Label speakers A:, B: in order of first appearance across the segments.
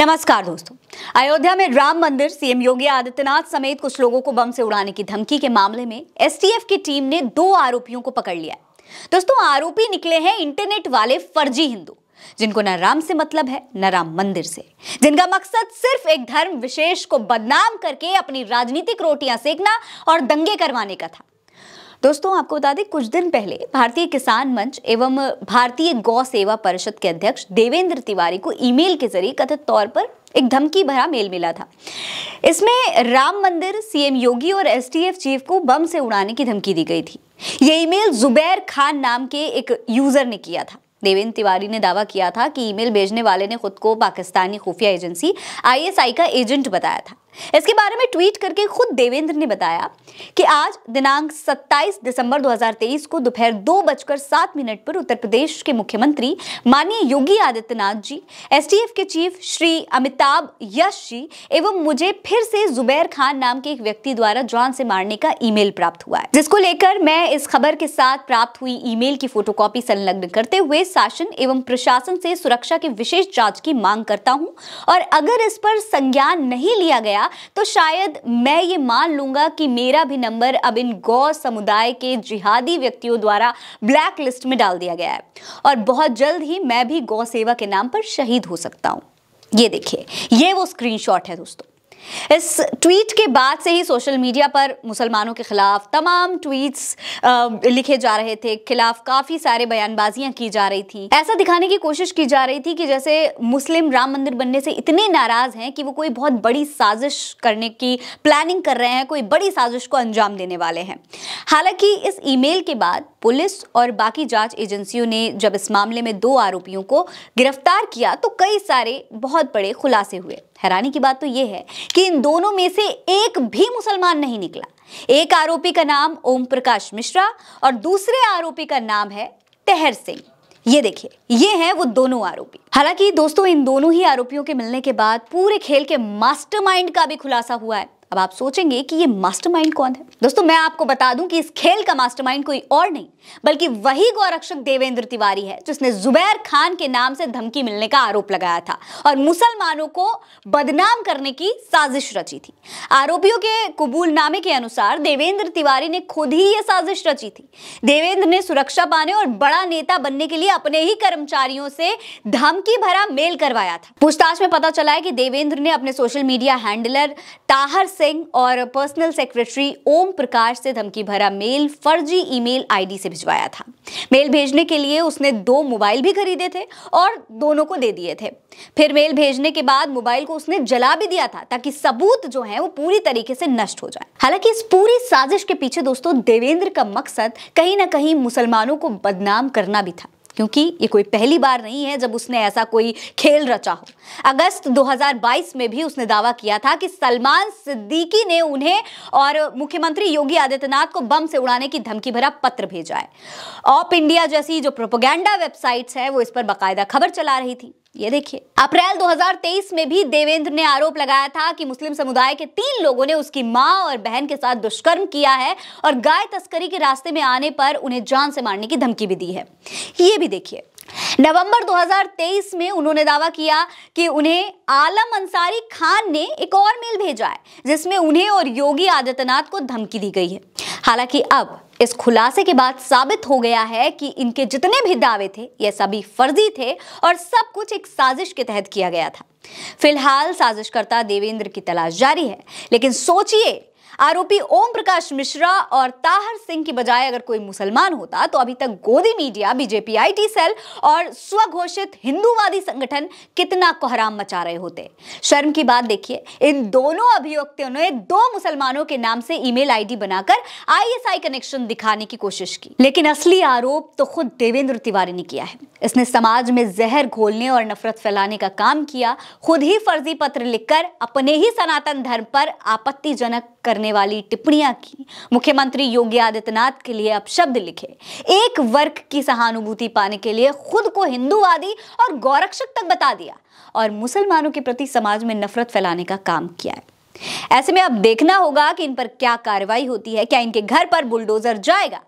A: नमस्कार दोस्तों अयोध्या में राम मंदिर सीएम योगी आदित्यनाथ समेत कुछ लोगों को बम से उड़ाने की धमकी के मामले में एसटीएफ की टीम ने दो आरोपियों को पकड़ लिया दोस्तों आरोपी निकले हैं इंटरनेट वाले फर्जी हिंदू जिनको न राम से मतलब है न राम मंदिर से जिनका मकसद सिर्फ एक धर्म विशेष को बदनाम करके अपनी राजनीतिक रोटियां सेकना और दंगे करवाने का था दोस्तों आपको बता दें कुछ दिन पहले भारतीय किसान मंच एवं भारतीय गौ सेवा परिषद के अध्यक्ष देवेंद्र तिवारी को ईमेल के जरिए कथित तौर पर एक धमकी भरा मेल मिला था इसमें राम मंदिर सीएम योगी और एसटीएफ चीफ को बम से उड़ाने की धमकी दी गई थी ये ईमेल जुबैर खान नाम के एक यूजर ने किया था देवेंद्र तिवारी ने दावा किया था कि ईमेल भेजने वाले ने खुद को पाकिस्तानी खुफिया एजेंसी आईएसआई का एजेंट बताया था इसके बारे में ट्वीट करके खुद देवेंद्र ने बताया कि आज दिनांक 27 दिसंबर 2023 को दोपहर दो बजकर सात मिनट पर उत्तर प्रदेश के मुख्यमंत्री माननीय योगी आदित्यनाथ जी एसटीएफ के चीफ श्री अमिताभ यश जी एवं मुझे फिर से जुबैर खान नाम के एक व्यक्ति द्वारा जान से मारने का ईमेल प्राप्त हुआ है जिसको लेकर मैं इस खबर के साथ प्राप्त हुई ई की कॉपी संलग्न करते हुए शासन एवं प्रशासन से सुरक्षा की विशेष जांच की मांग करता हूं और अगर इस पर संज्ञान नहीं लिया गया तो शायद मैं ये मान लूंगा कि मेरा भी नंबर अब इन गौ समुदाय के जिहादी व्यक्तियों द्वारा ब्लैक लिस्ट में डाल दिया गया है और बहुत जल्द ही मैं भी गौ सेवा के नाम पर शहीद हो सकता हूँ ये देखिए ये वो स्क्रीनशॉट है दोस्तों इस ट्वीट के बाद से ही सोशल मीडिया पर मुसलमानों के खिलाफ तमाम ट्वीट्स लिखे जा रहे थे खिलाफ काफ़ी सारे बयानबाजियां की जा रही थी ऐसा दिखाने की कोशिश की जा रही थी कि जैसे मुस्लिम राम मंदिर बनने से इतने नाराज़ हैं कि वो कोई बहुत बड़ी साजिश करने की प्लानिंग कर रहे हैं कोई बड़ी साजिश को अंजाम देने वाले हैं हालांकि इस ईमेल के बाद पुलिस और बाकी जांच एजेंसियों ने जब इस मामले में दो आरोपियों को गिरफ्तार किया तो कई सारे बहुत बड़े खुलासे हुए हैरानी की बात तो यह है कि इन दोनों में से एक भी मुसलमान नहीं निकला एक आरोपी का नाम ओम प्रकाश मिश्रा और दूसरे आरोपी का नाम है तहर सिंह ये देखिए ये हैं वो दोनों आरोपी हालांकि दोस्तों इन दोनों ही आरोपियों के मिलने के बाद पूरे खेल के मास्टरमाइंड का भी खुलासा हुआ है अब आप सोचेंगे कि ये मास्टरमाइंड कौन है दोस्तों मैं आपको बता दूं कि इस खेल का मास्टरमाइंड कोई और नहीं बल्कि वही गौरक्षक देवेंद्र तिवारी है जिसने जुबैर खान के नाम से धमकी मिलने का आरोप लगाया था और मुसलमानों को बदनाम करने की साजिश रची थी आरोपियों के कबूलनामे के अनुसार देवेंद्र तिवारी ने खुद ही यह साजिश रची थी देवेंद्र ने सुरक्षा पाने और बड़ा नेता बनने के लिए अपने ही कर्मचारियों से धमकी भरा मेल करवाया था पूछताछ में पता चला है कि देवेंद्र ने अपने social media handler Tahar Singh और पर्सनल सेक्रेटरी ओम प्रकाश से धमकी भरा मेल फर्जी ईमेल आईडी से भिजवाया था मेल भेजने के लिए उसने दो मोबाइल भी खरीदे थे और दोनों को दे दिए थे फिर मेल भेजने के बाद मोबाइल को उसने जला भी दिया था ताकि सबूत जो है वो पूरी तरीके से नष्ट हो जाए हालांकि इस पूरी साजिश के पीछे दोस्तों देवेंद्र का मकसद कहीं ना कहीं मुसलमानों को बदनाम करना भी था क्योंकि ये कोई पहली बार नहीं है जब उसने ऐसा कोई खेल रचा हो अगस्त 2022 में भी उसने दावा किया था कि सलमान सिद्दीकी ने उन्हें और मुख्यमंत्री योगी आदित्यनाथ को बम से उड़ाने की धमकी भरा पत्र भेजा है ऑप इंडिया जैसी जो प्रोपोगेंडा वेबसाइट्स है वो इस पर बाकायदा खबर चला रही थी ये देखिए अप्रैल 2023 में भी देवेंद्र ने आरोप लगाया था कि मुस्लिम समुदाय के तीन लोगों ने उसकी मां और बहन के साथ दुष्कर्म किया है और गाय तस्करी के रास्ते में आने पर उन्हें जान से मारने की धमकी भी दी है ये भी देखिए नवंबर 2023 में उन्होंने दावा किया कि उन्हें आलम अंसारी खान ने एक और मेल भेजा है जिसमें उन्हें और योगी आदित्यनाथ को धमकी दी गई है हालांकि अब इस खुलासे के बाद साबित हो गया है कि इनके जितने भी दावे थे ये सभी फर्जी थे और सब कुछ एक साजिश के तहत किया गया था फिलहाल साजिशकर्ता देवेंद्र की तलाश जारी है लेकिन सोचिए आरोपी ओम प्रकाश मिश्रा और ताहर सिंह की बजाय अगर कोई मुसलमान होता तो अभी तक गोदी मीडिया बीजेपी आईटी सेल और स्वघोषित हिंदूवादी संगठन कितना कोहराम मचा रहे होते शर्म की बात देखिए इन दोनों अभियुक्तों ने दो मुसलमानों के नाम से ईमेल आईडी बनाकर आईएसआई कनेक्शन दिखाने की कोशिश की लेकिन असली आरोप तो खुद देवेंद्र तिवारी ने किया है इसने समाज में जहर घोलने और नफरत फैलाने का काम किया खुद ही फर्जी पत्र लिखकर अपने ही सनातन धर्म पर आपत्तिजनक करने वाली टिप्पणियां की मुख्यमंत्री योगी आदित्यनाथ के लिए अपशब्द लिखे एक वर्ग की सहानुभूति पाने के लिए खुद को हिंदूवादी और गौरक्षक तक बता दिया और मुसलमानों के प्रति समाज में नफरत फैलाने का काम किया है ऐसे में अब देखना होगा कि इन पर क्या कार्रवाई होती है क्या इनके घर पर बुलडोजर जाएगा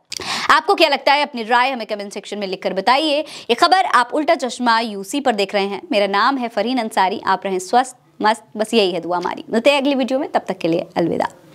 A: आपको क्या लगता है अपनी राय हमें कमेंट सेक्शन में लिखकर बताइए ये खबर आप उल्टा चश्मा यूसी पर देख रहे हैं मेरा नाम है फरीन अंसारी आप रहें स्वस्थ मस्त बस यही है दुआ हमारी मिलते हैं अगली वीडियो में तब तक के लिए अलविदा